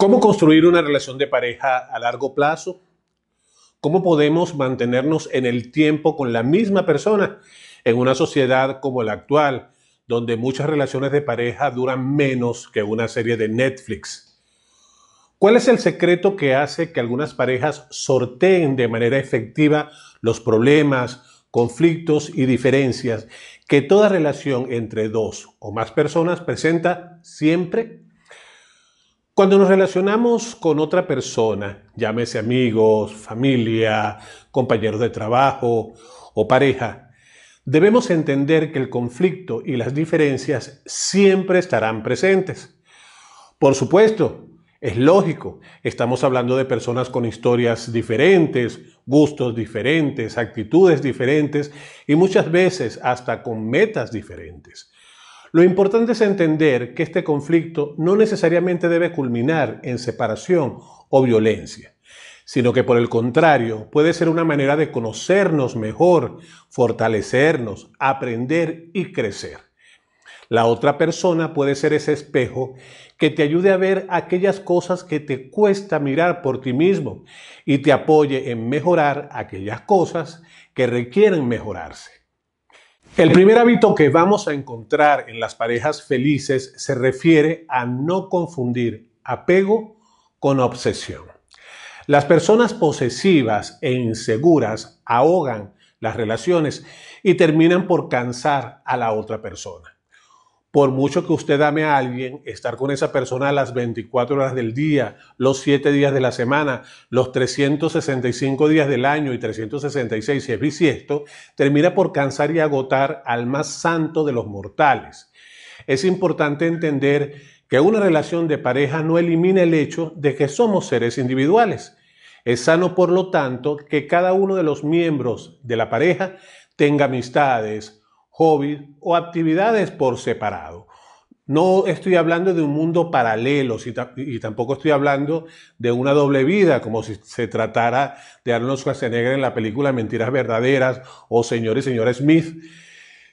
¿Cómo construir una relación de pareja a largo plazo? ¿Cómo podemos mantenernos en el tiempo con la misma persona en una sociedad como la actual, donde muchas relaciones de pareja duran menos que una serie de Netflix? ¿Cuál es el secreto que hace que algunas parejas sorteen de manera efectiva los problemas, conflictos y diferencias que toda relación entre dos o más personas presenta siempre? Cuando nos relacionamos con otra persona, llámese amigos, familia, compañeros de trabajo o pareja, debemos entender que el conflicto y las diferencias siempre estarán presentes. Por supuesto, es lógico, estamos hablando de personas con historias diferentes, gustos diferentes, actitudes diferentes y muchas veces hasta con metas diferentes. Lo importante es entender que este conflicto no necesariamente debe culminar en separación o violencia, sino que por el contrario puede ser una manera de conocernos mejor, fortalecernos, aprender y crecer. La otra persona puede ser ese espejo que te ayude a ver aquellas cosas que te cuesta mirar por ti mismo y te apoye en mejorar aquellas cosas que requieren mejorarse. El primer hábito que vamos a encontrar en las parejas felices se refiere a no confundir apego con obsesión. Las personas posesivas e inseguras ahogan las relaciones y terminan por cansar a la otra persona. Por mucho que usted ame a alguien, estar con esa persona las 24 horas del día, los 7 días de la semana, los 365 días del año y 366 si es bisiesto, termina por cansar y agotar al más santo de los mortales. Es importante entender que una relación de pareja no elimina el hecho de que somos seres individuales. Es sano, por lo tanto, que cada uno de los miembros de la pareja tenga amistades, o actividades por separado. No estoy hablando de un mundo paralelo y tampoco estoy hablando de una doble vida, como si se tratara de Arnold Schwarzenegger en la película Mentiras Verdaderas o Señor y Señora Smith,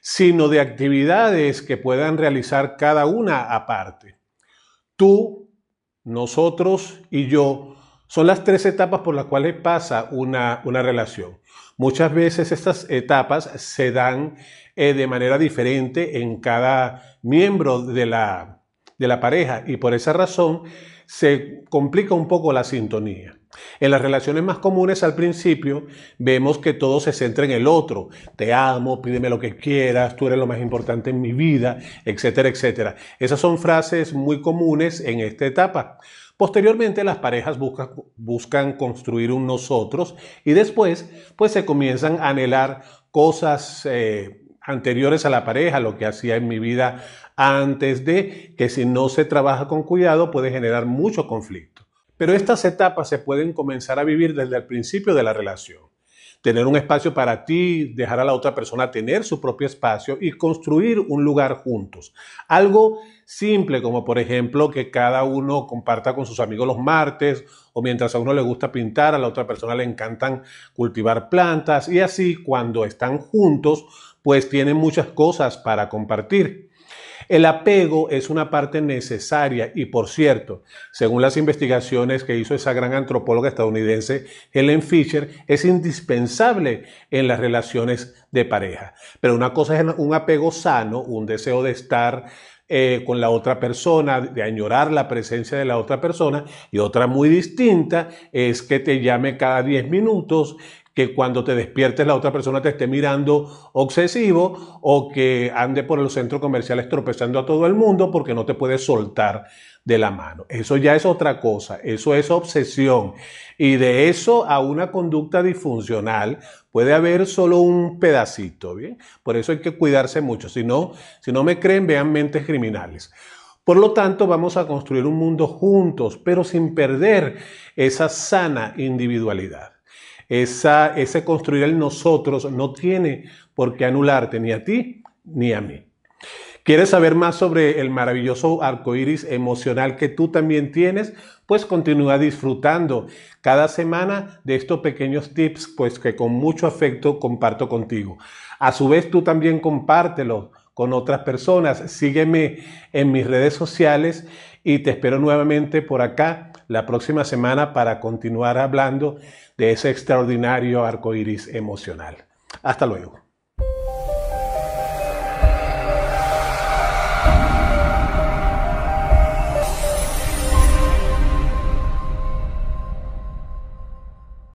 sino de actividades que puedan realizar cada una aparte. Tú, nosotros y yo son las tres etapas por las cuales pasa una, una relación. Muchas veces estas etapas se dan eh, de manera diferente en cada miembro de la, de la pareja y por esa razón se complica un poco la sintonía. En las relaciones más comunes al principio vemos que todo se centra en el otro. Te amo, pídeme lo que quieras, tú eres lo más importante en mi vida, etcétera, etcétera. Esas son frases muy comunes en esta etapa. Posteriormente las parejas buscan, buscan construir un nosotros y después pues se comienzan a anhelar cosas eh, anteriores a la pareja, lo que hacía en mi vida antes de, que si no se trabaja con cuidado puede generar mucho conflicto. Pero estas etapas se pueden comenzar a vivir desde el principio de la relación. Tener un espacio para ti, dejar a la otra persona tener su propio espacio y construir un lugar juntos. Algo simple como por ejemplo que cada uno comparta con sus amigos los martes o mientras a uno le gusta pintar, a la otra persona le encantan cultivar plantas y así cuando están juntos pues tienen muchas cosas para compartir. El apego es una parte necesaria y por cierto, según las investigaciones que hizo esa gran antropóloga estadounidense Helen Fisher, es indispensable en las relaciones de pareja. Pero una cosa es un apego sano, un deseo de estar eh, con la otra persona, de añorar la presencia de la otra persona. Y otra muy distinta es que te llame cada 10 minutos, que cuando te despiertes la otra persona te esté mirando obsesivo o que ande por el centro comercial estropezando a todo el mundo porque no te puedes soltar de la mano. Eso ya es otra cosa, eso es obsesión. Y de eso a una conducta disfuncional puede haber solo un pedacito, ¿bien? Por eso hay que cuidarse mucho. Si no, si no me creen, vean mentes criminales. Por lo tanto, vamos a construir un mundo juntos, pero sin perder esa sana individualidad. Esa, ese construir el nosotros no tiene por qué anularte ni a ti ni a mí. ¿Quieres saber más sobre el maravilloso arco iris emocional que tú también tienes? Pues continúa disfrutando cada semana de estos pequeños tips, pues que con mucho afecto comparto contigo. A su vez, tú también compártelo con otras personas. Sígueme en mis redes sociales y te espero nuevamente por acá la próxima semana para continuar hablando de ese extraordinario arco iris emocional. Hasta luego.